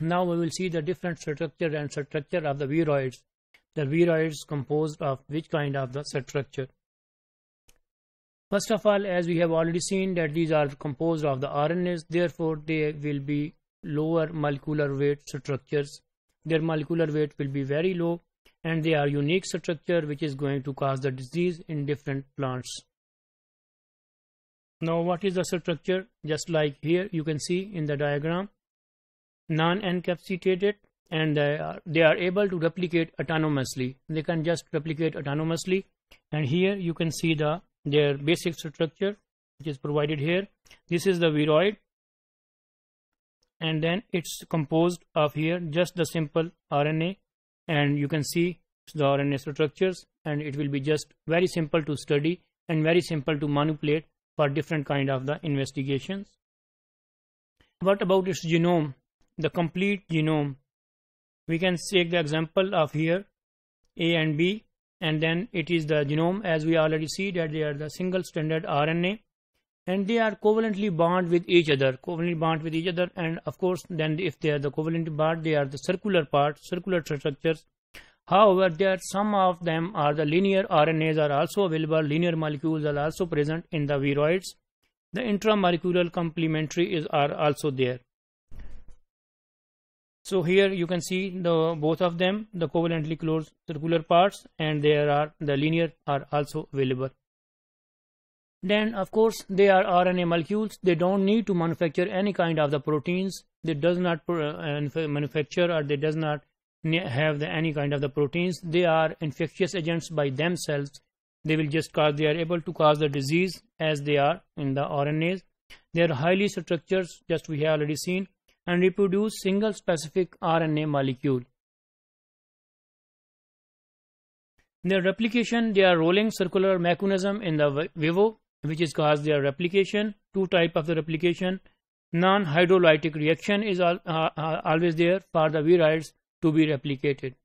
Now we will see the different structure and structure of the viroids. The viroids composed of which kind of the structure? First of all, as we have already seen that these are composed of the RNAs, therefore they will be lower molecular weight structures. Their molecular weight will be very low and they are unique structure which is going to cause the disease in different plants. Now what is the structure? Just like here you can see in the diagram non-encapsulated and they are, they are able to replicate autonomously they can just replicate autonomously and here you can see the their basic structure which is provided here this is the viroid and then it's composed of here just the simple RNA and you can see the RNA structures and it will be just very simple to study and very simple to manipulate for different kind of the investigations. What about its genome? the complete genome. We can take the example of here A and B and then it is the genome as we already see that they are the single stranded RNA and they are covalently bound with each other covalently bound with each other and of course then if they are the covalent bound, they are the circular part circular structures however there some of them are the linear RNAs are also available linear molecules are also present in the viroids the intramolecular complementary is are also there so here you can see the both of them the covalently closed circular parts and there are the linear are also available then of course they are RNA molecules they don't need to manufacture any kind of the proteins they does not uh, manufacture or they does not have the, any kind of the proteins they are infectious agents by themselves they will just cause they are able to cause the disease as they are in the RNAs they are highly structures just we have already seen and reproduce single specific RNA molecule. In Their replication, they are rolling circular mechanism in the vivo, which is caused their replication. Two type of the replication. Non-hydrolytic reaction is al uh, uh, always there for the virids to be replicated.